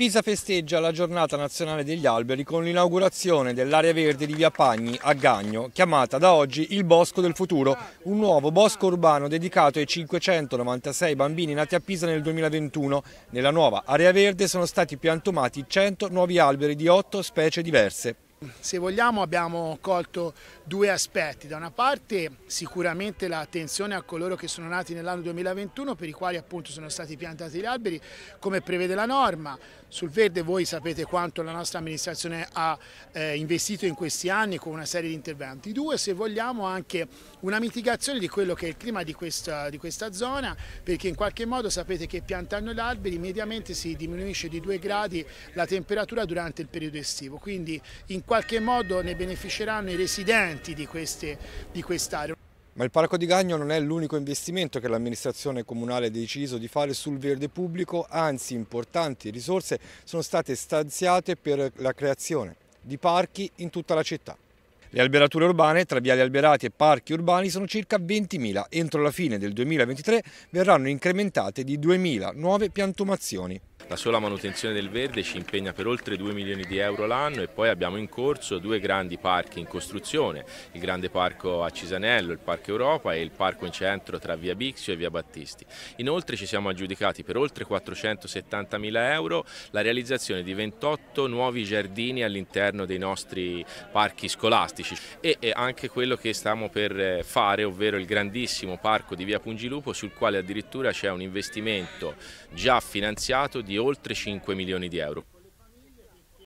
Pisa festeggia la giornata nazionale degli alberi con l'inaugurazione dell'area verde di Via Pagni a Gagno, chiamata da oggi il Bosco del Futuro, un nuovo bosco urbano dedicato ai 596 bambini nati a Pisa nel 2021. Nella nuova area verde sono stati piantumati 100 nuovi alberi di 8 specie diverse. Se vogliamo abbiamo colto due aspetti, da una parte sicuramente l'attenzione a coloro che sono nati nell'anno 2021 per i quali appunto sono stati piantati gli alberi come prevede la norma, sul verde voi sapete quanto la nostra amministrazione ha eh, investito in questi anni con una serie di interventi, due se vogliamo anche una mitigazione di quello che è il clima di questa, di questa zona perché in qualche modo sapete che piantando gli alberi mediamente si diminuisce di due gradi la temperatura durante il periodo estivo, quindi in qualche modo ne beneficeranno i residenti di quest'area. ma il Parco di Gagno non è l'unico investimento che l'amministrazione comunale ha deciso di fare sul verde pubblico, anzi importanti risorse sono state stanziate per la creazione di parchi in tutta la città. Le alberature urbane tra viali alberati e parchi urbani sono circa 20.000. Entro la fine del 2023 verranno incrementate di 2.000 nuove piantumazioni. La sola manutenzione del verde ci impegna per oltre 2 milioni di euro l'anno e poi abbiamo in corso due grandi parchi in costruzione, il grande parco a Cisanello, il Parco Europa e il parco in centro tra via Bixio e via Battisti. Inoltre ci siamo aggiudicati per oltre 470 mila euro la realizzazione di 28 nuovi giardini all'interno dei nostri parchi scolastici e anche quello che stiamo per eh, fare, ovvero il grandissimo parco di via Pungilupo sul quale addirittura c'è un investimento già finanziato di oltre 5 milioni di euro.